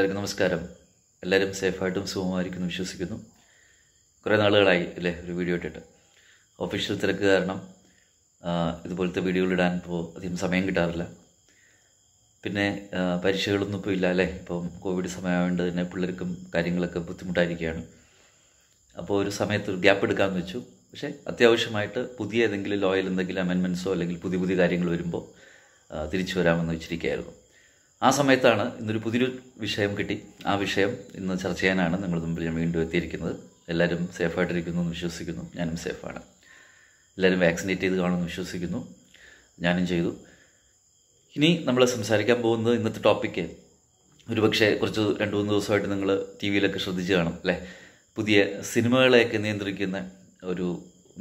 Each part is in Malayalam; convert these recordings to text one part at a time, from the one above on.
എല്ലാവർക്കും നമസ്കാരം എല്ലാവരും സേഫായിട്ടും സുഖമായിരിക്കുന്നു വിശ്വസിക്കുന്നു കുറേ നാളുകളായി അല്ലേ ഒരു വീഡിയോ ഇട്ടിട്ട് ഒഫീഷ്യൽ തിരക്ക് കാരണം ഇതുപോലത്തെ വീഡിയോകൾ ഇടാൻ ഇപ്പോൾ അധികം സമയം കിട്ടാറില്ല പിന്നെ പരീക്ഷകളൊന്നും ഇപ്പോൾ ഇല്ല അല്ലേ ഇപ്പം കോവിഡ് സമയമായതുകൊണ്ട് തന്നെ പിള്ളേർക്കും കാര്യങ്ങളൊക്കെ ബുദ്ധിമുട്ടായിരിക്കുകയാണ് അപ്പോൾ ഒരു സമയത്ത് ഒരു ഗ്യാപ്പ് എടുക്കാമെന്ന് വെച്ചു പക്ഷേ അത്യാവശ്യമായിട്ട് പുതിയ ഏതെങ്കിലും ലോയിൽ എന്തെങ്കിലും അമെൻമെൻസോ അല്ലെങ്കിൽ പുതിയ പുതിയ കാര്യങ്ങൾ വരുമ്പോൾ തിരിച്ചു വരാമെന്ന് വെച്ചിരിക്കുകയായിരുന്നു ആ സമയത്താണ് ഇന്നൊരു പുതിയൊരു വിഷയം കിട്ടി ആ വിഷയം ഇന്ന് ചർച്ച ചെയ്യാനാണ് നിങ്ങളുടെ മുമ്പിൽ ഞാൻ വീണ്ടും എത്തിയിരിക്കുന്നത് എല്ലാവരും സേഫായിട്ടിരിക്കുന്നു എന്ന് വിശ്വസിക്കുന്നു ഞാനും സേഫാണ് എല്ലാവരും വാക്സിനേറ്റ് ചെയ്ത് കാണുമെന്ന് വിശ്വസിക്കുന്നു ഞാനും ചെയ്തു ഇനി നമ്മൾ സംസാരിക്കാൻ പോകുന്നത് ഇന്നത്തെ ടോപ്പിക്ക് ഒരുപക്ഷെ കുറച്ച് രണ്ട് മൂന്ന് ദിവസമായിട്ട് നിങ്ങൾ ടി വിയിലൊക്കെ ശ്രദ്ധിച്ച് കാണും അല്ലേ പുതിയ സിനിമകളെയൊക്കെ നിയന്ത്രിക്കുന്ന ഒരു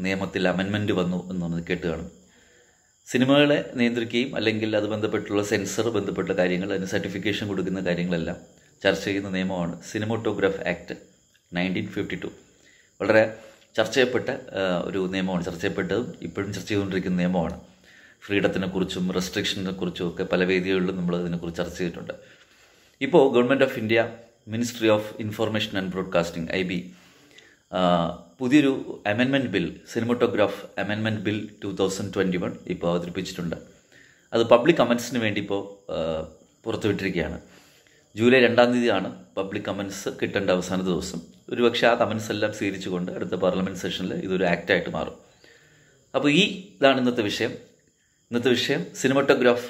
നിയമത്തിൽ അമെൻമെൻറ്റ് വന്നു എന്ന് നമ്മൾ കേട്ട് കാണും സിനിമകളെ നിയന്ത്രിക്കുകയും അല്ലെങ്കിൽ അത് ബന്ധപ്പെട്ടുള്ള സെൻസർ ബന്ധപ്പെട്ട കാര്യങ്ങൾ അതിന് സർട്ടിഫിക്കേഷൻ കൊടുക്കുന്ന കാര്യങ്ങളെല്ലാം ചർച്ച ചെയ്യുന്ന നിയമമാണ് cinematograph act nineteen fifty two വളരെ ചർച്ച ചെയ്യപ്പെട്ട ഒരു നിയമമാണ് ചർച്ച ചെയ്യപ്പെട്ടതും ഇപ്പോഴും ചർച്ച ചെയ്തുകൊണ്ടിരിക്കുന്ന നിയമമാണ് ഫ്രീഡത്തിനെക്കുറിച്ചും റെസ്ട്രിക്ഷനെക്കുറിച്ചും റെസ്ട്രിക്ഷനെ കുറിച്ചും ഒക്കെ പല വേദികളിലും നമ്മൾ ഇതിനെക്കുറിച്ച് ചർച്ച ചെയ്തിട്ടുണ്ട് ഇപ്പോൾ government of India ministry of information and broadcasting I B പുതിയൊരു amendment bill cinematograph amendment bill two thousand twenty one ഇപ്പോൾ അവതരിപ്പിച്ചിട്ടുണ്ട് അത് പബ്ലിക് കമൻസിന് വേണ്ടി ഇപ്പോൾ പുറത്തുവിട്ടിരിക്കുകയാണ് ജൂലൈ രണ്ടാം തീയതിയാണ് പബ്ലിക് കമൻസ് കിട്ടേണ്ട അവസാന ദിവസം ഒരുപക്ഷെ ആ കമൻസ് എല്ലാം സ്വീകരിച്ചുകൊണ്ട് അടുത്ത പാർലമെൻറ്റ് സെഷനിൽ ഇതൊരു ആക്റ്റായിട്ട് മാറും അപ്പോൾ ഈ ഇതാണ് ഇന്നത്തെ വിഷയം ഇന്നത്തെ വിഷയം cinematograph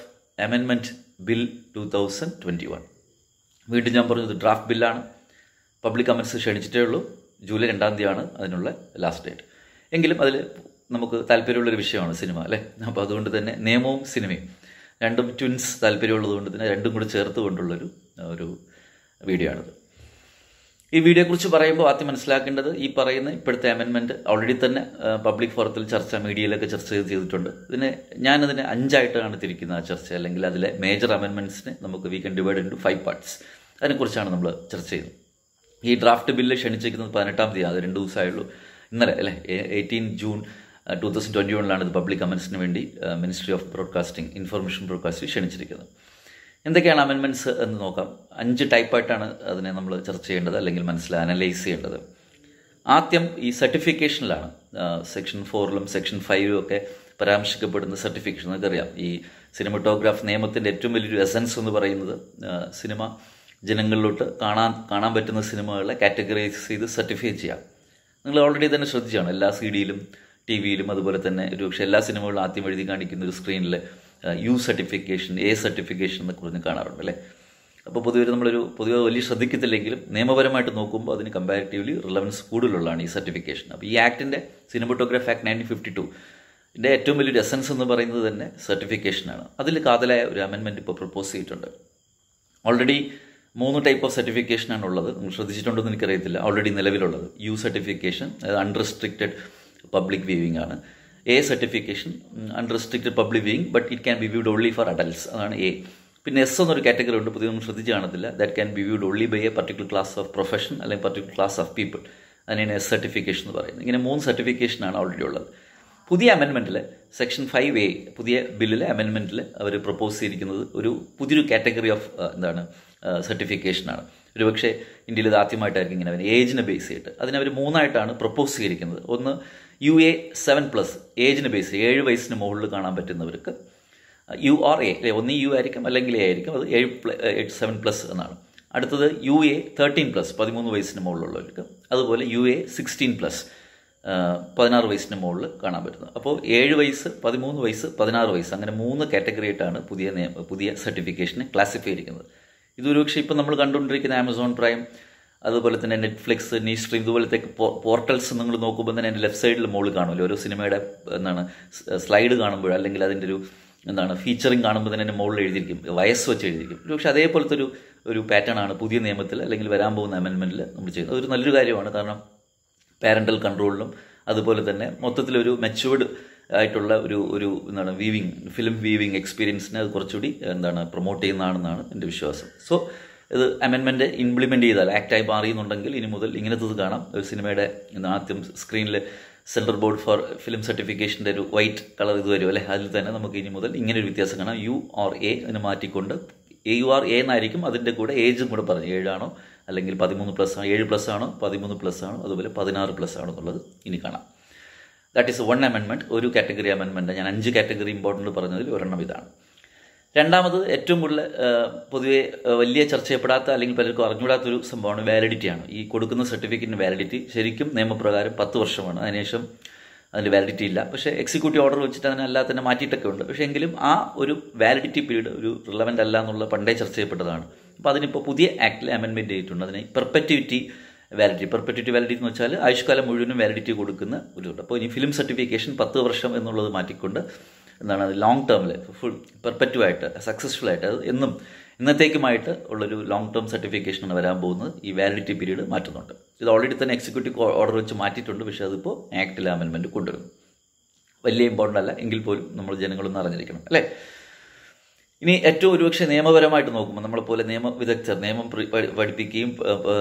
amendment bill two thousand twenty one വീണ്ടും ഞാൻ പറഞ്ഞത് ഡ്രാഫ്റ്റ് ബില്ലാണ് പബ്ലിക് കമൻസ് ക്ഷണിച്ചിട്ടേ ഉള്ളൂ ജൂലൈ രണ്ടാം തീയതിയാണ് അതിനുള്ള ലാസ്റ്റ് ഡേറ്റ് എങ്കിലും അതിൽ നമുക്ക് താല്പര്യമുള്ളൊരു വിഷയമാണ് സിനിമ അല്ലേ അപ്പോൾ അതുകൊണ്ട് തന്നെ നിയമവും സിനിമയും രണ്ടും ട്വിൻസ് താല്പര്യമുള്ളത് കൊണ്ട് തന്നെ രണ്ടും കൂടി ചേർത്ത് കൊണ്ടുള്ളൊരു ഒരു വീഡിയോ ആണിത് ഈ വീഡിയോയെക്കുറിച്ച് പറയുമ്പോൾ ആദ്യം മനസ്സിലാക്കേണ്ടത് ഈ പറയുന്ന ഇപ്പോഴത്തെ അമെൻമെൻറ്റ് ഓൾറെഡി തന്നെ പബ്ലിക് ഫോറത്തിൽ ചർച്ച മീഡിയയിലൊക്കെ ചർച്ച ചെയ്ത് ചെയ്തിട്ടുണ്ട് ഇതിനെ ഞാനതിനെ അഞ്ചായിട്ടാണ് തിരിക്കുന്നത് ആ ചർച്ച അല്ലെങ്കിൽ അതിലെ മേജർ അമെൻമെൻറ്റ്സിന് നമുക്ക് we can divide into five parts അതിനെക്കുറിച്ചാണ് നമ്മൾ ചർച്ച ചെയ്യുന്നത് ഈ ഡ്രാഫ്റ്റ് ബില്ല് ക്ഷണിച്ചിരിക്കുന്നത് പതിനെട്ടാം തീയതി അത് രണ്ട് ദിവസമായുള്ളൂ ഇന്നലെ അല്ലേ eighteen June two thousand twenty വണ്ണിലാണ് ഇത് പബ്ലിക് കമൻസിന് വേണ്ടി ministry of broadcasting information broadcasting ക്ഷണിച്ചിരിക്കുന്നത് എന്തൊക്കെയാണ് അമെൻമെൻറ്റ്സ് എന്ന് നോക്കാം അഞ്ച് ടൈപ്പായിട്ടാണ് അതിനെ നമ്മൾ ചർച്ച ചെയ്യേണ്ടത് അല്ലെങ്കിൽ മനസ്സിൽ അനലൈസ് ചെയ്യേണ്ടത് ആദ്യം ഈ സർട്ടിഫിക്കേഷനിലാണ് സെക്ഷൻ ഫോറിലും സെക്ഷൻ ഫൈവിലും ഒക്കെ പരാമർശിക്കപ്പെടുന്ന സർട്ടിഫിക്കേഷൻ നമുക്കറിയാം ഈ സിനിമറ്റോഗ്രാഫ് നിയമത്തിൻ്റെ ഏറ്റവും വലിയൊരു എസൻസ് എന്ന് പറയുന്നത് സിനിമ ജനങ്ങളിലോട്ട് കാണാൻ കാണാൻ പറ്റുന്ന സിനിമകളെ കാറ്റഗറൈസ് ചെയ്ത് സർട്ടിഫൈ ചെയ്യാം നിങ്ങൾ ഓൾറെഡി തന്നെ ശ്രദ്ധിച്ചാണ് എല്ലാ സി ഡിയിലും ടി വിയിലും അതുപോലെ തന്നെ പക്ഷേ എല്ലാ സിനിമകളും ആദ്യം എഴുതി കാണിക്കുന്ന ഒരു സ്ക്രീനിൽ യു സർട്ടിഫിക്കേഷൻ എ സർട്ടിഫിക്കേഷൻ എന്നൊക്കെ പറഞ്ഞ് കാണാറുണ്ട് അല്ലേ അപ്പോൾ പൊതുവെ നമ്മളൊരു പൊതുവെ വലിയ ശ്രദ്ധിക്കത്തില്ലെങ്കിലും നിയമപരമായിട്ട് നോക്കുമ്പോൾ അതിന് കമ്പാരിറ്റീവ്ലി റിലവൻസ് കൂടുതലുള്ളതാണ് ഈ സർട്ടിഫിക്കേഷൻ അപ്പോൾ ഈ ആക്ടിൻ്റെ സിനിമറ്റോഗ്രാഫ് ആക്ട് നയൻറ്റീൻ ഫിഫ്റ്റി ഇതിൻ്റെ ഏറ്റവും വലിയൊരു എസൻസ് എന്ന് പറയുന്നത് തന്നെ സർട്ടിഫിക്കേഷനാണ് അതിൽ കാതലായ ഒരു അമെൻമെൻറ്റ് ഇപ്പോൾ പ്രപ്പോസ് ചെയ്തിട്ടുണ്ട് ഓൾറെഡി മൂന്ന് ടൈപ്പ് ഓഫ് സർട്ടിഫിക്കേഷൻ ആണ് ഉള്ളത് നിങ്ങൾ എന്ന് എനിക്കറിയത്തില്ല ഓൾറെഡി നിലവിലുള്ളത് യു സർട്ടിഫിക്കേഷൻ അത് അൺറെസ്ട്രിക്റ്റഡ് പബ്ലിക് വ്യൂവിംഗ് ആണ് A certification unrestricted public viewing but it can be viewed only for adults അതാണ് എ പിന്നെ എസ് എന്നൊരു കാറ്റഗറി ഉണ്ട് പുതിയ ഒന്നും ശ്രദ്ധിച്ച് കാണത്തില്ല that can be viewed only by a particular class of profession അല്ലെങ്കിൽ പർട്ടിക്കുലർ ക്ലാസ് ഓഫ് പീപ്പിൾ അതിനാണ് എസ് സർട്ടിഫിക്കേഷൻ എന്ന് പറയുന്നത് ഇങ്ങനെ മൂന്ന് സർട്ടിഫിക്കേഷൻ ആണ് ഓൾറെഡി ഉള്ളത് പുതിയ അമെൻമെൻറ്റിൽ സെക്ഷൻ ഫൈവ് എ പുതിയ ബില്ലിലെ അമെൻമെൻറ്റിൽ അവർ പ്രപ്പോസ് ചെയ്തിരിക്കുന്നത് ഒരു പുതിയൊരു കാറ്റഗറി ഓഫ് എന്താണ് സർട്ടിഫിക്കേഷനാണ് ഒരു പക്ഷേ ഇന്ത്യയിൽ ഇത് ആദ്യമായിട്ടായിരിക്കും ഇങ്ങനെ അവർ ഏജിനെ ബേസ് ചെയ്തിട്ട് അതിനവർ മൂന്നായിട്ടാണ് പ്രപ്പോസ് ചെയ്തിരിക്കുന്നത് ഒന്ന് യു എ സെവൻ പ്ലസ് ഏജിന് ബേസ് ഏഴ് വയസ്സിന് മുകളിൽ കാണാൻ പറ്റുന്നവർക്ക് യു ആർ എ അല്ലെ ഒന്ന് യു ആയിരിക്കും അല്ലെങ്കിൽ എ ആയിരിക്കും അത് ഏഴ് പ്ലസ് സെവൻ പ്ലസ് എന്നാണ് അടുത്തത് യു എ തേർട്ടീൻ പ്ലസ് പതിമൂന്ന് വയസ്സിന് മുകളിലുള്ളവർക്ക് അതുപോലെ യു എ സിക്സ്റ്റീൻ പ്ലസ് പതിനാറ് വയസ്സിന് മുകളിൽ കാണാൻ പറ്റുന്നത് അപ്പോൾ ഏഴ് വയസ്സ് പതിമൂന്ന് വയസ്സ് പതിനാറ് വയസ്സ് അങ്ങനെ മൂന്ന് കാറ്റഗറി ആയിട്ടാണ് പുതിയ പുതിയ സർട്ടിഫിക്കേഷനെ ക്ലാസിഫൈ ചെയ്തിരിക്കുന്നത് ഇതൊരു പക്ഷേ ഇപ്പം നമ്മൾ കണ്ടുകൊണ്ടിരിക്കുന്ന ആമസോൺ പ്രൈം അതുപോലെ തന്നെ നെറ്റ്ഫ്ലിക്സ് നീസ്ട്രീം ഇതുപോലത്തെ പോർട്ടൽസ് നിങ്ങൾ നോക്കുമ്പോൾ തന്നെ എൻ്റെ ലെഫ്റ്റ് സൈഡിൽ മുകളിൽ കാണുമല്ലോ ഓരോ സിനിമയുടെ എന്താണ് സ്ലൈഡ് കാണുമ്പോൾ അല്ലെങ്കിൽ അതിൻ്റെ ഒരു എന്താണ് ഫീച്ചറിങ് കാണുമ്പോൾ തന്നെ എൻ്റെ മുകളിൽ എഴുതിയിരിക്കും വയസ്സ് വെച്ച് എഴുതിയിരിക്കും പക്ഷേ അതേപോലത്തെ ഒരു ഒരു പാറ്റേൺ ആണ് പുതിയ നിയമത്തിൽ അല്ലെങ്കിൽ വരാൻ പോകുന്ന അമെൻമെൻറ്റിൽ നമ്മൾ ചെയ്യുന്നത് അതൊരു നല്ലൊരു കാര്യമാണ് കാരണം പാരൻ്റൽ കൺട്രോളിലും അതുപോലെ തന്നെ മൊത്തത്തിലൊരു മെച്ചുവേർഡ് ആയിട്ടുള്ള ഒരു ഒരു എന്താണ് വീവിങ് ഫിലിം വീവിങ് എക്സ്പീരിയൻസിനെ അത് കുറച്ചുകൂടി എന്താണ് പ്രൊമോട്ട് ചെയ്യുന്നതാണെന്നാണ് എൻ്റെ വിശ്വാസം സോ ഇത് അമെൻമെൻ്റ് ഇംപ്ലിമെൻ്റ് ചെയ്താൽ ആക്റ്റായി മാറിയെന്നുണ്ടെങ്കിൽ ഇനി മുതൽ ഇത് കാണാം ഒരു സിനിമയുടെ ആദ്യം സ്ക്രീനിൽ സെൻട്രൽ ബോർഡ് ഫോർ ഫിലിം സർട്ടിഫിക്കേഷൻ്റെ ഒരു വൈറ്റ് കളർ ഇത് വരും അല്ലേ അതിൽ തന്നെ നമുക്ക് ഇനി മുതൽ ഇങ്ങനെ ഒരു വ്യത്യാസം കാണാം യു ആർ എ എന്ന് മാറ്റിക്കൊണ്ട് എ യു ആർ എ എന്നായിരിക്കും അതിൻ്റെ കൂടെ ഏജും കൂടെ പറഞ്ഞു ഏഴാണോ അല്ലെങ്കിൽ പതിമൂന്ന് പ്ലസ് ആണോ ഏഴ് പ്ലസ് ആണോ പതിമൂന്ന് പ്ലസ് ആണോ അതുപോലെ പതിനാറ് പ്ലസ് ആണോ എന്നുള്ളത് ഇനി കാണാം ദാറ്റ് ഈസ് വൺ അമെൻമെന്റ് ഒരു കാറ്റഗറി അമെൻമെന്റ് ഞാൻ അഞ്ച് കാറ്റഗറി ഇമ്പോർട്ടൻ്റ് പറഞ്ഞതിൽ ഒരെണ്ണം ഇതാണ് രണ്ടാമത് ഏറ്റവും കൂടുതൽ പൊതുവെ വലിയ ചർച്ച ചെയ്യപ്പെടാത്ത അല്ലെങ്കിൽ പലർക്കും അറിഞ്ഞുകൂടാത്തൊരു സംഭവമാണ് വാലിഡിറ്റിയാണ് ഈ കൊടുക്കുന്ന സർട്ടിഫിക്കറ്റിന് വാലിഡിറ്റി ശരിക്കും നിയമപ്രകാരം പത്ത് വർഷമാണ് അതിനുശേഷം അതിന് വാലിഡിറ്റി ഇല്ല പക്ഷേ എക്സിക്യൂട്ടീവ് ഓർഡർ വെച്ചിട്ട് അതിനെല്ലാം തന്നെ മാറ്റിയിട്ടൊക്കെ ഉണ്ട് പക്ഷേ എങ്കിലും ആ ഒരു വാലിഡിറ്റി പീരീഡ് ഒരു റിലവൻ്റ് അല്ല എന്നുള്ള പണ്ടേ ചർച്ച ചെയ്യപ്പെട്ടതാണ് അപ്പോൾ അതിനിപ്പോൾ പുതിയ ആക്ടിൽ അമെൻമെൻറ്റ് ചെയ്തിട്ടുണ്ട് അതിന് പെർപ്പറ്റിവിറ്റി വാലിഡിറ്റി പെർപെറ്റിറ്റി വാലിഡിറ്റി എന്ന് വെച്ചാൽ ആയുഷ്കാലം മുഴുവനും വാലിഡിറ്റി കൊടുക്കുന്ന ഒരു ഇതുണ്ട് അപ്പോൾ ഇനി ഫിലിം സർട്ടിഫിക്കേഷൻ പത്ത് വർഷം എന്നുള്ളത് മാറ്റിക്കൊണ്ട് എന്താണ് അത് ലോങ് ടേമിൽ ഫുൾ പെർപെറ്റുവായിട്ട് സക്സസ്ഫുൾ ആയിട്ട് അത് എന്നും ഇന്നത്തേക്കുമായിട്ട് ഉള്ളൊരു ലോങ് ടേം സർട്ടിഫിക്കേഷനാണ് വരാൻ പോകുന്നത് ഈ വാലിഡിറ്റി പീരീഡ് മാറ്റുന്നുണ്ട് ഇത് ഓൾറെഡി തന്നെ എക്സിക്യൂട്ടീവ് ഓർഡർ വെച്ച് മാറ്റിയിട്ടുണ്ട് പക്ഷേ അതിപ്പോൾ ആക്ടിൽ അമെൻമെൻറ്റ് കൊണ്ടുവരും വലിയ ഇമ്പോർട്ടൻ്റ് അല്ല എങ്കിൽ പോലും നമ്മൾ ജനങ്ങളൊന്നും അറിഞ്ഞിരിക്കണം അല്ലേ ഇനി ഏറ്റവും ഒരുപക്ഷെ നിയമപരമായിട്ട് നോക്കുമ്പോൾ നമ്മളെ പോലെ നിയമ വിദഗ്ധർ നിയമം പഠിപ്പിക്കുകയും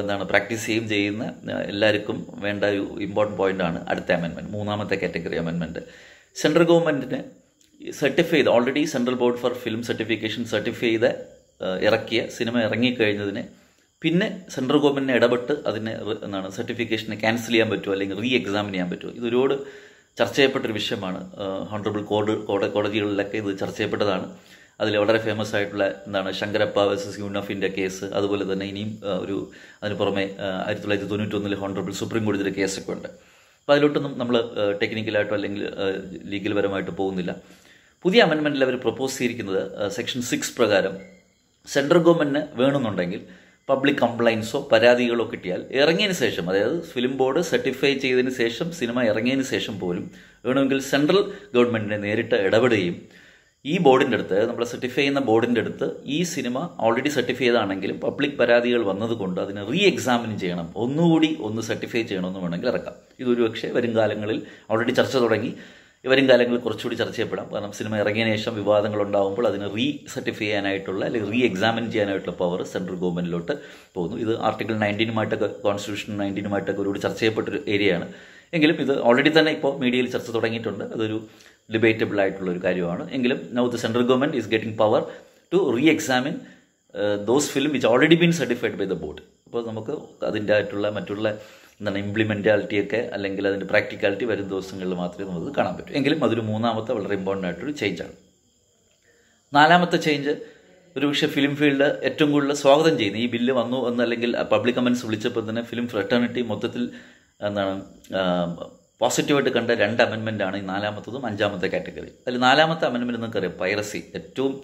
എന്താണ് പ്രാക്ടീസ് ചെയ്യുകയും ചെയ്യുന്ന എല്ലാവർക്കും വേണ്ട ഒരു ഇമ്പോർട്ടൻറ്റ് ആണ് അടുത്ത അമെൻമെൻറ്റ് മൂന്നാമത്തെ കാറ്റഗറി അമെൻമെൻറ്റ് സെൻട്രൽ ഗവൺമെൻറ്റിന് സർട്ടിഫൈ ചെയ്ത് already central board for film certification certify ചെയ്ത് ഇറക്കിയ സിനിമ ഇറങ്ങിക്കഴിഞ്ഞതിന് പിന്നെ സെൻട്രൽ ഗവൺമെൻറ്റിനെ ഇടപെട്ട് അതിനെ എന്താണ് സർട്ടിഫിക്കേഷനെ ക്യാൻസൽ ചെയ്യാൻ പറ്റുമോ അല്ലെങ്കിൽ റീ എക്സാമിൻ ചെയ്യാൻ പറ്റുമോ ഇതൊരുപാട് ചർച്ച ചെയ്യപ്പെട്ടൊരു വിഷയമാണ് ഹോണറബിൾ കോഡ് കോടതികളിലൊക്കെ ഇത് ചർച്ച ചെയ്യപ്പെട്ടതാണ് അതിൽ വളരെ ഫേമസ് ആയിട്ടുള്ള എന്താണ് ശങ്കരപ്പ വേഴ്സസ് യൂണഫിൻ്റെ കേസ് അതുപോലെ തന്നെ ഇനിയും ഒരു അതിന് പുറമെ ആയിരത്തി തൊള്ളായിരത്തി തൊണ്ണൂറ്റൊന്നിൽ ഹോണറബിൾ സുപ്രീം കോടതിയുടെ കേസൊക്കെ ഉണ്ട് അപ്പോൾ അതിലോട്ടൊന്നും നമ്മൾ ടെക്നിക്കലായിട്ടോ അല്ലെങ്കിൽ ലീഗൽ പരമായിട്ട് പോകുന്നില്ല പുതിയ അമെൻമെൻറ്റിൽ അവർ പ്രപ്പോസ് ചെയ്തിരിക്കുന്നത് സെക്ഷൻ സിക്സ് പ്രകാരം സെൻട്രൽ ഗവൺമെൻറ്റിന് വേണമെന്നുണ്ടെങ്കിൽ പബ്ലിക് കംപ്ലൈൻസോ പരാതികളോ കിട്ടിയാൽ ഇറങ്ങിയതിന് ശേഷം അതായത് ഫിലിം ബോർഡ് സർട്ടിഫൈ ചെയ്തതിന് ശേഷം സിനിമ ഇറങ്ങിയതിന് ശേഷം പോലും വേണമെങ്കിൽ സെൻട്രൽ ഗവൺമെൻറ്റിനെ നേരിട്ട് ഇടപെടുകയും ഈ ബോർഡിൻ്റെ അടുത്ത് നമ്മൾ സർട്ടിഫൈ ചെയ്യുന്ന ബോർഡിൻ്റെ അടുത്ത് ഈ സിനിമ ഓൾറെഡി സർട്ടിഫൈ ചെയ്താണെങ്കിലും പബ്ലിക് പരാതികൾ വന്നതുകൊണ്ട് അതിനെ റീ എക്സാമിൻ ചെയ്യണം ഒന്നുകൂടി ഒന്ന് സർട്ടിഫൈ ചെയ്യണമെന്ന് വേണമെങ്കിൽ ഇറക്കാം ഇതൊരു പക്ഷേ വരും കാലങ്ങളിൽ ഓൾറെഡി ചർച്ച തുടങ്ങി വരും കാലങ്ങളിൽ കുറച്ചുകൂടി ചർച്ച ചെയ്യപ്പെടാം കാരണം സിനിമ ഇറങ്ങിയ ശേഷം വിവാദങ്ങൾ ഉണ്ടാകുമ്പോൾ അതിന് റീ സർട്ടിഫൈ ചെയ്യാനായിട്ടുള്ള അല്ലെങ്കിൽ റീ എക്സാമിൻ ചെയ്യാനായിട്ടുള്ള പവർ സെൻട്രൽ ഗവൺമെൻറ്റിലോട്ട് പോകുന്നു ഇത് ആർട്ടിക്കിൾ നയൻറ്റീനുമായിട്ടൊക്കെ കോൺസ്റ്റിറ്റ്യൂഷൻ നയൻറ്റീനുമായിട്ടൊക്കെ ഒരുപാട് ചർച്ച ചെയ്യപ്പെട്ടൊരു ഏരിയയാണ് എങ്കിലും ഇത് ഓൾറെഡി തന്നെ ഇപ്പോൾ മീഡിയയിൽ ചർച്ച തുടങ്ങിയിട്ടുണ്ട് അതൊരു ഡിബേറ്റബിൾ ആയിട്ടുള്ള ഒരു കാര്യമാണ് എങ്കിലും now the central government is getting power to re examine those film which already been certified by the board അപ്പോൾ നമുക്ക് അതിൻ്റെ ആയിട്ടുള്ള മറ്റുള്ള എന്താണ് ഇംപ്ലിമെൻറ്റാലിറ്റിയൊക്കെ അല്ലെങ്കിൽ അതിൻ്റെ പ്രാക്ടിക്കാലിറ്റി വരും ദിവസങ്ങളിൽ മാത്രമേ നമുക്ക് കാണാൻ പറ്റൂ എങ്കിലും അതൊരു മൂന്നാമത്തെ വളരെ ഇമ്പോർട്ടൻ്റ് ആയിട്ടൊരു ചേഞ്ചാണ് നാലാമത്തെ ചേഞ്ച് പക്ഷേ ഫിലിം ഫീൽഡ് ഏറ്റവും കൂടുതൽ സ്വാഗതം ചെയ്യുന്നു ഈ ബില്ല് വന്നു എന്നല്ലെങ്കിൽ പബ്ലിക് കമൻസ് വിളിച്ചപ്പോൾ തന്നെ ഫിലിം ഫ്രട്ടേണിറ്റി മൊത്തത്തിൽ എന്താണ് പോസിറ്റീവായിട്ട് കണ്ട രണ്ട് ആണ് ഈ നാലാമത്തതും അഞ്ചാമത്തെ കാറ്റഗറി അതിൽ നാലാമത്തെ അമെൻമെൻറ്റ് നിങ്ങൾക്കറിയാം പൈറസി ഏറ്റവും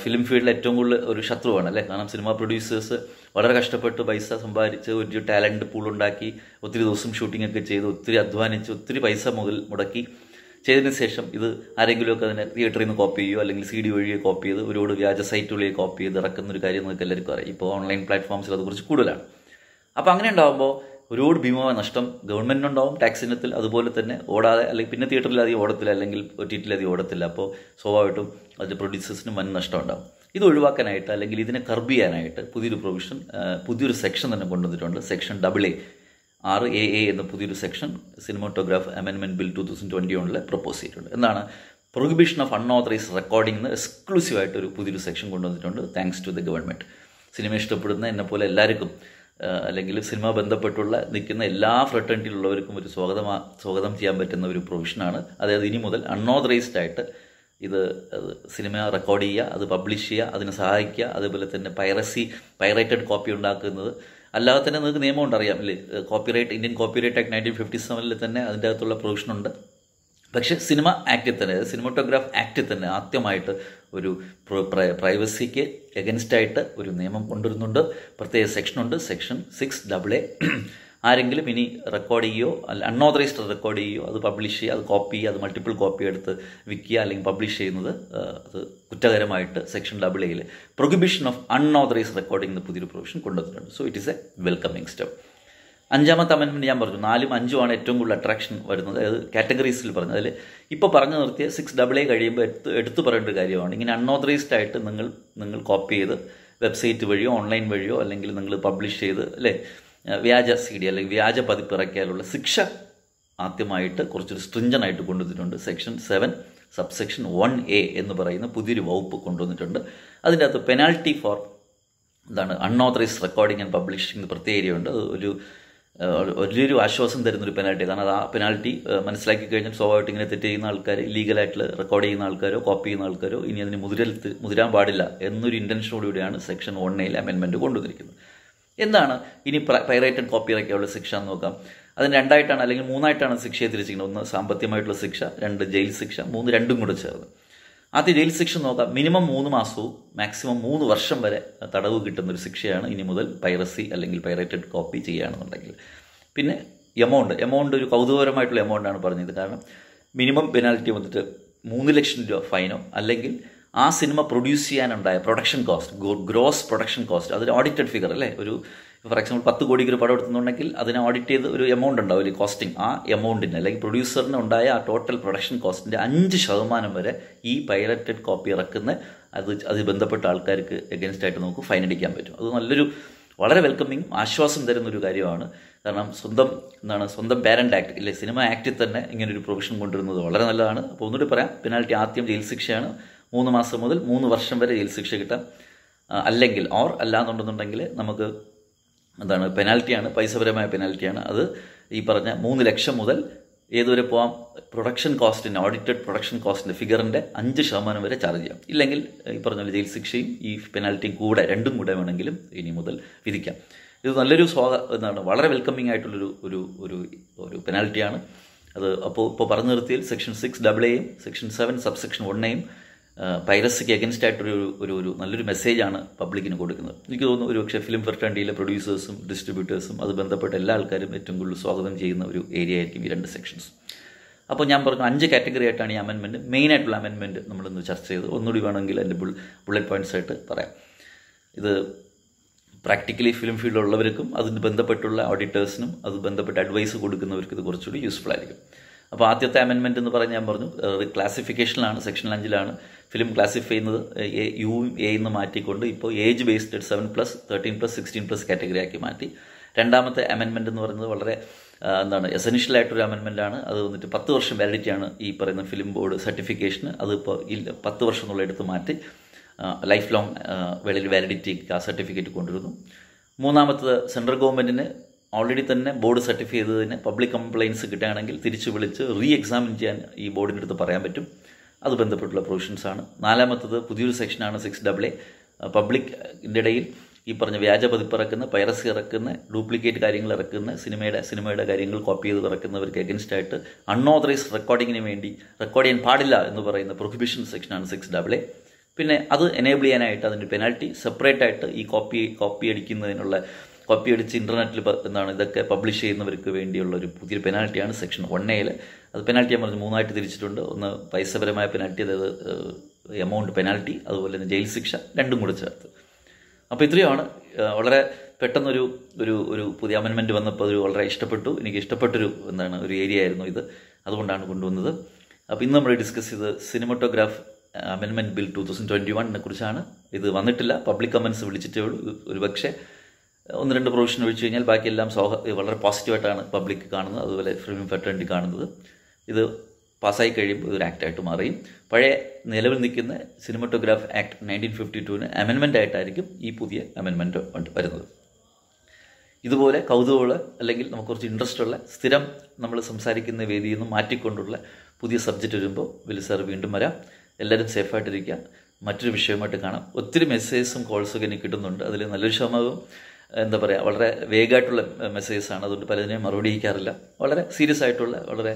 ഫിലിം ഫീൽഡിൽ ഏറ്റവും കൂടുതൽ ഒരു ശത്രുവാണ് അല്ലേ കാരണം സിനിമ പ്രൊഡ്യൂസേഴ്സ് വളരെ കഷ്ടപ്പെട്ട് പൈസ സമ്പാദിച്ച് ഒരു ടാലൻറ്റ് പൂളുണ്ടാക്കി ഒത്തിരി ദിവസം ഷൂട്ടിംഗ് ഒക്കെ ചെയ്ത് ഒത്തിരി അധ്വാനിച്ച് ഒത്തിരി പൈസ മുതൽ മുടക്കി ചെയ്തതിന് ശേഷം ഇത് ആരെങ്കിലുമൊക്കെ അതിനെ തിയേറ്ററിൽ നിന്ന് കോപ്പി ചെയ്യുമോ അല്ലെങ്കിൽ സി ഡി വഴിയോ കോപ്പി ചെയ്ത് ഒരുപാട് വ്യാജ സൈറ്റുകളിൽ കോപ്പി ചെയ്ത് ഇറക്കുന്ന ഒരു കാര്യം നിങ്ങൾക്ക് എല്ലാവർക്കും അറിയാം ഇപ്പോൾ ഓൺലൈൻ പ്ലാറ്റ്ഫോംസിൽ അതുകുറിച്ച് കൂടുതലാണ് അപ്പോൾ അങ്ങനെ ഉണ്ടാകുമ്പോൾ ഒരുപാട് ഭീമമായ നഷ്ടം ഗവൺമെൻറ്റിനുണ്ടാവും ടാക്സ് ഇനത്തിൽ അതുപോലെ തന്നെ ഓടാതെ അല്ലെങ്കിൽ പിന്നെ തിയേറ്ററിലധികം ഓടത്തില്ല അല്ലെങ്കിൽ ഒ ടി ഓടത്തില്ല അപ്പോൾ സ്വാഭാവികമായിട്ടും അതിൻ്റെ പ്രൊഡ്യൂസേഴ്സിനും വൻ നഷ്ടം ഉണ്ടാവും ഇത് ഒഴിവാക്കാനായിട്ട് അല്ലെങ്കിൽ ഇതിനെ കർബ് ചെയ്യാനായിട്ട് പുതിയൊരു പ്രൊവിഷൻ പുതിയൊരു സെക്ഷൻ തന്നെ കൊണ്ടുവന്നിട്ടുണ്ട് section double A R A A എന്ന പുതിയൊരു സെക്ഷൻ cinematograph amendment bill two thousand twenty വണ്ണിൽ പ്രപ്പോസ് ചെയ്തിട്ടുണ്ട് എന്താണ് പ്രൊഹിബിഷൻ ഓഫ് അൺഓതറൈസ് റെക്കോർഡിംഗ് എന്ന് എക്സ്ക്ലൂസീവായിട്ട് ഒരു പുതിയൊരു സെക്ഷൻ കൊണ്ടുവന്നിട്ടുണ്ട് thanks to the government cinema ഇഷ്ടപ്പെടുന്ന എന്നെ പോലെ എല്ലാവർക്കും അല്ലെങ്കിൽ സിനിമ ബന്ധപ്പെട്ടുള്ള നിൽക്കുന്ന എല്ലാ ഫ്രട്ടേണിറ്റിയിലുള്ളവർക്കും ഒരു സ്വാഗതം സ്വാഗതം ചെയ്യാൻ പറ്റുന്ന ഒരു പ്രൊവിഷനാണ് അതായത് ഇനി മുതൽ അൺഓതറൈസ്ഡ് ആയിട്ട് ഇത് സിനിമ റെക്കോർഡ് ചെയ്യുക അത് പബ്ലിഷ് ചെയ്യുക അതിനെ സഹായിക്കുക അതുപോലെ തന്നെ പൈറസി പൈറേറ്റഡ് കോപ്പി ഉണ്ടാക്കുന്നത് അല്ലാതെ തന്നെ നിങ്ങൾക്ക് നിയമം ഉണ്ടറിയാം അല്ലേ copyright Indian copyright act nineteen fifty സെവനിൽ തന്നെ അതിൻ്റെ അകത്തുള്ള പ്രൊവിഷനുണ്ട് പക്ഷേ സിനിമ ആക്റ്റിൽ തന്നെ സിനിമോട്ടോഗ്രാഫ് ആക്റ്റിൽ തന്നെ ആദ്യമായിട്ട് ഒരു പ്രൈവസിക്ക് എഗൻസ്റ്റായിട്ട് ഒരു നിയമം കൊണ്ടുവരുന്നുണ്ട് പ്രത്യേക സെക്ഷനുണ്ട് സെക്ഷൻ സിക്സ് ഡബിൾ എ ആരെങ്കിലും ഇനി റെക്കോർഡ് ചെയ്യുകയോ അല്ല അൺഓതറൈസ്ഡ് റെക്കോർഡ് ചെയ്യുകയോ അത് പബ്ലിഷ് ചെയ്യുക അത് കോപ്പി ചെയ്യുക അത് മൾട്ടിപ്പിൾ കോപ്പി എടുത്ത് വിൽക്കുക അല്ലെങ്കിൽ പബ്ലിഷ് ചെയ്യുന്നത് അത് കുറ്റകരമായിട്ട് സെക്ഷൻ ഡബിൾ എയിൽ പ്രൊഹിബിഷൻ ഓഫ് അൺഓതറൈസ്ഡ് റെക്കോർഡിംഗ് എന്ന പുതിയൊരു പ്രൊവിഷൻ കൊണ്ടുവന്നിട്ടുണ്ട് so it is a welcoming step അഞ്ചാമത്തെ അമെൻമെൻറ്റ് ഞാൻ പറഞ്ഞു നാലും അഞ്ചുമാണ് ഏറ്റവും കൂടുതൽ അട്രാക്ഷൻ വരുന്നത് അതായത് കാറ്റഗറീസിൽ പറഞ്ഞത് അതിൽ ഇപ്പോൾ പറഞ്ഞു നിർത്തിയ സിക്സ് ഡബിൾ എ കഴിയുമ്പോൾ എടുത്ത് എടുത്തു പറയേണ്ട ഒരു കാര്യമാണ് ഇങ്ങനെ അൺഓതറൈസ്ഡ് ആയിട്ട് നിങ്ങൾ നിങ്ങൾ കോപ്പി ചെയ്ത് വെബ്സൈറ്റ് വഴിയോ ഓൺലൈൻ വഴിയോ അല്ലെങ്കിൽ നിങ്ങൾ പബ്ലിഷ് ചെയ്ത് അല്ലേ വ്യാജ സി ഡി അല്ലെങ്കിൽ വ്യാജ ഇറക്കിയാലുള്ള ശിക്ഷ ആദ്യമായിട്ട് കുറച്ചൊരു സ്ട്രിഞ്ചനായിട്ട് കൊണ്ടുവന്നിട്ടുണ്ട് section seven subsection one A എന്ന് പറയുന്ന പുതിയൊരു വകുപ്പ് കൊണ്ടുവന്നിട്ടുണ്ട് അതിൻ്റെ അകത്ത് പെനാൽറ്റി ഫോർ എന്താണ് അൺഓതറൈസ്ഡ് റെക്കോർഡിംഗ് ആൻഡ് പബ്ലിഷിംഗ് ഉണ്ട് അത് ഒരു വലിയൊരു ആശ്വാസം തരുന്നൊരു പെനാൽറ്റി കാരണം അത് ആ പെനാൽറ്റി മനസ്സിലാക്കി കഴിഞ്ഞാൽ സ്വാഭാവികമായിട്ട് ഇങ്ങനെ തെറ്റ് ചെയ്യുന്ന ആൾക്കാർ ലീഗലായിട്ടുള്ള റെക്കോർഡ് ചെയ്യുന്ന ആൾക്കാരോ കോപ്പി ചെയ്യുന്ന ആൾക്കാരോ ഇനി അതിന് മുതിരത്ത് മുതിരാൻ പാടില്ല എന്നൊരു ഇൻറ്റൻഷനോടുകൂടിയാണ് സെക്ഷൻ വൺ എയിൽ അമെൻമെൻറ്റ് കൊണ്ടുവന്നിരിക്കുന്നത് എന്താണ് ഇനി പൈറേറ്റഡ് കോപ്പി ഇറക്കിയുള്ള ശിക്ഷ എന്ന് നോക്കാം അതിന് രണ്ടായിട്ടാണ് അല്ലെങ്കിൽ മൂന്നായിട്ടാണ് ശിക്ഷയെ തിരിച്ചിരിക്കുന്നത് ഒന്ന് സാമ്പത്തികമായിട്ടുള്ള ശിക്ഷ രണ്ട് ജയിൽ ശിക്ഷ മൂന്ന് രണ്ടും കൂടെ ചേർന്ന് ആദ്യ ജയിൽ ശിക്ഷ നോക്കാം മിനിമം മൂന്ന് മാസവും മാക്സിമം മൂന്ന് വർഷം വരെ തടവ് കിട്ടുന്ന ഒരു ശിക്ഷയാണ് ഇനി മുതൽ പൈറസി അല്ലെങ്കിൽ പൈറേറ്റഡ് കോപ്പി ചെയ്യുകയാണെന്നുണ്ടെങ്കിൽ പിന്നെ എമൗണ്ട് എമൗണ്ട് ഒരു കൗതുകപരമായിട്ടുള്ള എമൗണ്ടാണ് പറഞ്ഞത് കാരണം മിനിമം പെനാൽറ്റി വന്നിട്ട് മൂന്ന് ലക്ഷം രൂപ ഫൈനോ അല്ലെങ്കിൽ ആ സിനിമ പ്രൊഡ്യൂസ് ചെയ്യാനുണ്ടായ production cost gross production cost അതൊരു ഓഡിറ്റഡ് ഫിഗർ അല്ലേ ഒരു ഫോർ എക്സാമ്പിൾ പത്ത് കോടിക്ക് ഒരു പടം എടുത്തുന്നുണ്ടെങ്കിൽ അതിനെ ഓഡിറ്റ് ചെയ്ത് ഒരു എമൗണ്ട് ഒരു കോസ്റ്റിംഗ് ആ എമൗണ്ടിന് അല്ലെങ്കിൽ പ്രൊഡ്യൂസറിന് ഉണ്ടായ ആ ടോട്ടൽ പ്രൊഡക്ഷൻ കോസ്റ്റിൻ്റെ അഞ്ച് ശതമാനം വരെ ഈ പൈലറ്റഡ് കോപ്പി ഇറക്കുന്ന അത് അത് ബന്ധപ്പെട്ട ആൾക്കാർക്ക് എഗൻസ്റ്റ് ആയിട്ട് നമുക്ക് ഫൈൻ അടിക്കാൻ പറ്റും അത് നല്ലൊരു വളരെ വെൽക്കമ്മിങ് ആശ്വാസം തരുന്ന ഒരു കാര്യമാണ് കാരണം സ്വന്തം എന്താണ് സ്വന്തം പാരൻ്റ് ആക്ട് ഇല്ലേ സിനിമ ആക്ടിൽ തന്നെ ഇങ്ങനൊരു പ്രൊവിഷൻ കൊണ്ടുവരുന്നത് വളരെ നല്ലതാണ് അപ്പോൾ ഒന്നുകൂടി പറയാം പെനാൽറ്റി ആദ്യം ജയിൽ ശിക്ഷയാണ് മൂന്ന് മാസം മുതൽ മൂന്ന് വർഷം വരെ ജയിൽ ശിക്ഷ കിട്ടാം അല്ലെങ്കിൽ ഓർ അല്ലാന്നുണ്ടെന്നുണ്ടെങ്കിൽ നമുക്ക് എന്താണ് പെനാൽറ്റിയാണ് പൈസപരമായ പെനാൽറ്റിയാണ് അത് ഈ പറഞ്ഞ മൂന്ന് ലക്ഷം മുതൽ ഏതുവരെ പോകാം പ്രൊഡക്ഷൻ കോസ്റ്റിൻ്റെ ഓഡിറ്റഡ് പ്രൊഡക്ഷൻ കോസ്റ്റിൻ്റെ ഫിഗറിൻ്റെ അഞ്ച് ശതമാനം വരെ ചാർജ് ചെയ്യാം ഇല്ലെങ്കിൽ ഈ പറഞ്ഞ പോലെ ജയിൽ ശിക്ഷയും ഈ പെനാൽറ്റിയും കൂടെ രണ്ടും കൂടെ വേണമെങ്കിലും ഇനി മുതൽ വിധിക്കാം ഇത് നല്ലൊരു സ്വാഗ എന്താണ് വളരെ വെൽക്കമിങ് ആയിട്ടുള്ളൊരു ഒരു ഒരു ഒരു പെനാൽറ്റിയാണ് അത് അപ്പോൾ ഇപ്പോൾ പറഞ്ഞു നിർത്തിയാൽ സെക്ഷൻ സിക്സ് ഡബിൾ എയും section seven sub section one പൈറസിക്ക് അഗൻസ്റ്റ് ആയിട്ടൊരു ഒരു ഒരു നല്ലൊരു മെസ്സേജാണ് പബ്ലിക്കിന് കൊടുക്കുന്നത് എനിക്ക് തോന്നുന്നു ഒരു പക്ഷേ ഫിലിം ഫ്രട്ടണ്ടിയിലെ പ്രൊഡ്യൂസേഴ്സും ഡിസ്ട്രിബ്യൂട്ടേഴ്സും അത് ബന്ധപ്പെട്ട എല്ലാ ആൾക്കാരും ഏറ്റവും കൂടുതൽ സ്വാഗതം ചെയ്യുന്ന ഒരു ഏരിയ ആയിരിക്കും ഈ രണ്ട് സെക്ഷൻസ് അപ്പോൾ ഞാൻ പറഞ്ഞു അഞ്ച് കാറ്റഗറി ആയിട്ടാണ് ഈ അമെൻമെൻറ്റ് ആയിട്ടുള്ള അമെൻമെൻറ്റ് ഇന്ന് ചർച്ച ചെയ്ത് ഒന്നുകൂടി വേണമെങ്കിൽ എൻ്റെ ബുള്ളറ്റ് പോയിന്റ്സ് ആയിട്ട് പറയാം ഇത് പ്രാക്ടിക്കലി ഫിലിം ഫീൽഡിലുള്ളവർക്കും അതിന് ബന്ധപ്പെട്ടുള്ള ഓഡിറ്റേഴ്സിനും അത് ബന്ധപ്പെട്ട അഡ്വൈസ് കൊടുക്കുന്നവർക്ക് ഇത് കുറച്ചുകൂടി യൂസ്ഫുൾ ആയിരിക്കും അപ്പോൾ ആദ്യത്തെ അമെൻമെൻ്റ് എന്ന് പറഞ്ഞ് ഞാൻ പറഞ്ഞു ക്ലാസിഫിക്കേഷനിലാണ് സെക്ഷൻ അഞ്ചിലാണ് ഫിലിം ക്ലാസിഫൈ ചെയ്യുന്നത് യുവും എ എന്ന് മാറ്റിക്കൊണ്ട് ഇപ്പോൾ age based seven plus thirteen plus sixteen plus category ആക്കി മാറ്റി രണ്ടാമത്തെ അമെൻമെൻ്റ് എന്ന് പറയുന്നത് വളരെ എന്താണ് എസൻഷ്യൽ ആയിട്ടൊരു അമെൻമെൻ്റ് ആണ് അത് വന്നിട്ട് പത്ത് വർഷം ആണ് ഈ പറയുന്ന ഫിലിം ബോർഡ് സർട്ടിഫിക്കേഷന് അതിപ്പോൾ ഇല്ല പത്ത് വർഷം എന്നുള്ള എടുത്ത് മാറ്റി ലൈഫ് ലോങ് വാലിഡിറ്റി ആ സർട്ടിഫിക്കറ്റ് കൊണ്ടുവരുന്നു മൂന്നാമത്തത് സെൻട്രൽ ഗവൺമെൻറ്റിന് ഓൾറെഡി തന്നെ ബോർഡ് സർട്ടിഫൈ ചെയ്തതിന് പബ്ലിക് കംപ്ലയിൻസ് കിട്ടുകയാണെങ്കിൽ തിരിച്ചു വിളിച്ച് റീ എക്സാമിൻ ചെയ്യാൻ ഈ ബോർഡിൻ്റെ അടുത്ത് പറയാൻ പറ്റും അത് ബന്ധപ്പെട്ടുള്ള പ്രൊവിഷൻസാണ് നാലാമത്തത് പുതിയൊരു സെക്ഷനാണ് സിക്സ് ഡബിൾ എ പബ്ലിക്കിൻ്റെ ഇടയിൽ ഈ പറഞ്ഞ വ്യാജ പതിപ്പ് ഇറക്കുന്ന പൈറസി ഇറക്കുന്ന ഡ്യൂപ്ലിക്കേറ്റ് കാര്യങ്ങൾ ഇറക്കുന്ന സിനിമയുടെ സിനിമയുടെ കാര്യങ്ങൾ കോപ്പി ചെയ്ത് ഇറക്കുന്നവർക്ക് എഗൻസ്റ്റ് ആയിട്ട് അൺഓതറൈസ്ഡ് റെക്കോർഡിങ്ങിന് വേണ്ടി റെക്കോർഡ് ചെയ്യാൻ പാടില്ല എന്ന് പറയുന്ന പ്രൊഹിബിഷൻ സെക്ഷനാണ് സിക്സ് ഡബിൾ എ പിന്നെ അത് എനേബിൾ ചെയ്യാനായിട്ട് അതിൻ്റെ പെനാൽറ്റി സെപ്പറേറ്റ് ആയിട്ട് ഈ കോപ്പി കോപ്പി അടിക്കുന്നതിനുള്ള കോപ്പി അടിച്ച് ഇന്റർനെറ്റിൽ എന്താണ് ഇതൊക്കെ പബ്ലിഷ് ചെയ്യുന്നവർക്ക് വേണ്ടിയുള്ള ഒരു പുതിയൊരു പെനാൽറ്റിയാണ് സെക്ഷൻ വൺ എയിൽ അത് പെനാൽറ്റി ഞാൻ പറഞ്ഞു മൂന്നായിട്ട് തിരിച്ചിട്ടുണ്ട് ഒന്ന് പൈസപരമായ പെനാൽറ്റി അതായത് എമൗണ്ട് പെനാൽറ്റി അതുപോലെ തന്നെ ജയിൽ ശിക്ഷ രണ്ടും കൂടെ ചേർത്ത് അപ്പോൾ ഇത്രയുമാണ് വളരെ പെട്ടെന്നൊരു ഒരു ഒരു പുതിയ അമെൻമെൻ്റ് വന്നപ്പോൾ ഒരു വളരെ ഇഷ്ടപ്പെട്ടു എനിക്ക് ഇഷ്ടപ്പെട്ടൊരു എന്താണ് ഒരു ഏരിയ ആയിരുന്നു ഇത് അതുകൊണ്ടാണ് കൊണ്ടുവന്നത് അപ്പോൾ ഇന്ന് നമ്മൾ ഡിസ്കസ് ചെയ്ത് cinematograph amendment bill two thousand twenty വണ്ണിനെ കുറിച്ചാണ് ഇത് വന്നിട്ടില്ല പബ്ലിക് കമൻസ് വിളിച്ചിട്ടേ ഉള്ളൂ ഒരു പക്ഷേ ഒന്ന് രണ്ട് പ്രൊവിഷൻ ഒഴിച്ചു കഴിഞ്ഞാൽ ബാക്കിയെല്ലാം സോഹ വളരെ പോസിറ്റീവായിട്ടാണ് പബ്ലിക് കാണുന്നത് അതുപോലെ ഫിലിം ഫെറ്റേണിറ്റി കാണുന്നത് ഇത് പാസ്സായി കഴിയുമ്പോൾ ഇതൊരു ആക്റ്റായിട്ട് മാറിയും പഴയ നിലവിൽ നിൽക്കുന്ന സിനിമറ്റോഗ്രാഫ് ആക്ട് നയൻറ്റീൻ ഫിഫ്റ്റി ടുവിന് അമെൻമെൻ്റ് ആയിട്ടായിരിക്കും ഈ പുതിയ അമെൻമെൻറ്റ് വരുന്നത് ഇതുപോലെ കൗതുകമുള്ള അല്ലെങ്കിൽ നമുക്ക് കുറച്ച് ഇൻട്രസ്റ്റ് ഉള്ള സ്ഥിരം നമ്മൾ സംസാരിക്കുന്ന വേദിയിൽ നിന്ന് മാറ്റിക്കൊണ്ടുള്ള പുതിയ സബ്ജക്റ്റ് വരുമ്പോൾ വലിയ സാർ വീണ്ടും വരാം എല്ലാവരും സേഫായിട്ടിരിക്കുക മറ്റൊരു വിഷയമായിട്ട് കാണാം ഒത്തിരി മെസ്സേജസും കോൾസൊക്കെ എനിക്ക് കിട്ടുന്നുണ്ട് അതിൽ നല്ലൊരു ശതമാനവും എന്താ പറയുക വളരെ വേഗമായിട്ടുള്ള മെസ്സേജസാണ് അതുകൊണ്ട് പലതിനെയും മറുപടി അയക്കാറില്ല വളരെ സീരിയസ് ആയിട്ടുള്ള വളരെ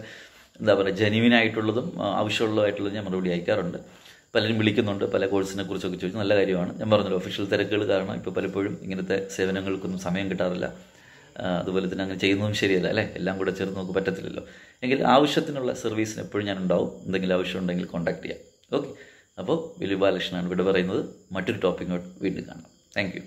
എന്താ പറയുക ജെനുവിൻ ആയിട്ടുള്ളതും ആവശ്യമുള്ളതായിട്ടുള്ളതും ഞാൻ മറുപടി അയക്കാറുണ്ട് പലരും വിളിക്കുന്നുണ്ട് പല കോഴ്സിനെ കുറിച്ചൊക്കെ ചോദിച്ചു നല്ല കാര്യമാണ് ഞാൻ പറഞ്ഞല്ലോ ഒഫീഷ്യൽ തിരക്കുകൾ കാരണം ഇപ്പോൾ പലപ്പോഴും ഇങ്ങനത്തെ സേവനങ്ങൾക്കൊന്നും സമയം കിട്ടാറില്ല അതുപോലെ തന്നെ അങ്ങനെ ചെയ്യുന്നതും ശരിയല്ല അല്ലേ എല്ലാം കൂടെ ചേർന്ന് നമുക്ക് പറ്റത്തില്ലല്ലോ എങ്കിൽ ആവശ്യത്തിനുള്ള സർവീസിന് എപ്പോഴും ഞാൻ ഉണ്ടാവും എന്തെങ്കിലും ആവശ്യമുണ്ടെങ്കിൽ കോൺടാക്ട് ചെയ്യാം ഓക്കെ അപ്പോൾ വിലു ബാലകൃഷ്ണനാണ് ഇവിടെ പറയുന്നത് മറ്റൊരു ടോപ്പിക്കോട്ട് വീണ്ടും കാണാം താങ്ക്